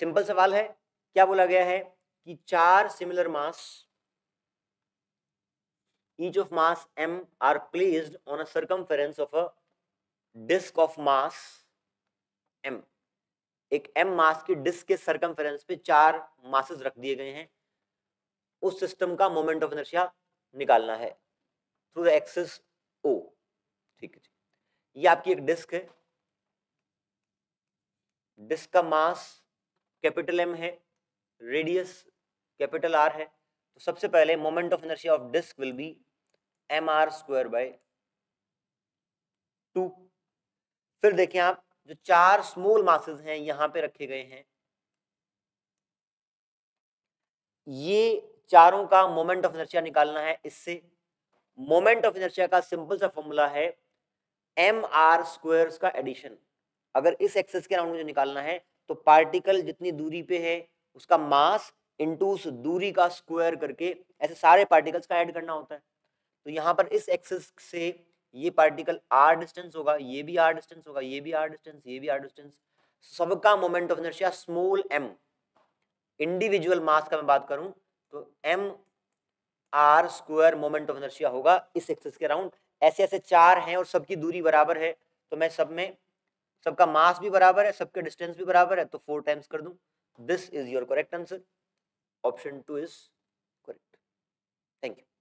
simple सवाल है क्या बोला गया है कि चार similar mass each of mass M are placed on a circumference of a disc of mass M एक एम मास की डिस्क के सर्कमफेरेंस पे चार मासेस रख दिए गए हैं उस सिस्टम का मोमेंट ऑफ इनर्शिया निकालना है थ्रू द एक्सिस ओ ठीक है ये आपकी एक डिस्क है डिस्क का मास कैपिटल एम है रेडियस कैपिटल आर है तो सबसे पहले moment of energy of disc will be M R square by two फिर देखें आप जो चार स्मॉल मासेस हैं यहां पे रखे गए हैं ये चारों का मोमेंट ऑफ इनर्शिया निकालना है इससे मोमेंट ऑफ इनर्शिया का सिंपल सा फॉर्मूला है एम आर स्क्वायर का एडिशन अगर इस एक्सेस के राउंड मुझे निकालना है तो पार्टिकल जितनी दूरी पे है उसका मास इंटू उस दूरी का स्क्वायर करके ऐसे सारे पार्टिकल्स का ऐड करना होता है तो यहाँ पर इस एक्सिस से ये पार्टिकल आर डिस्टेंस होगा ये भी आर डिस्टेंस होगा ये भी आर डिस्टेंस ये भी आर डिस्टेंस तो सबका moment of inertia small M individual mass का मैं बात करूं तो M R square moment of inertia होगा इस एक्सिस के राउंड ऐसे ऐसे चार हैं और सबकी दूरी बराबर है तो मैं सब में सबका मास भी बराबर है सबके डिस्टेंस भी बराबर है तो फोर टाइम्स कर दू this is your correct answer option two is correct thank you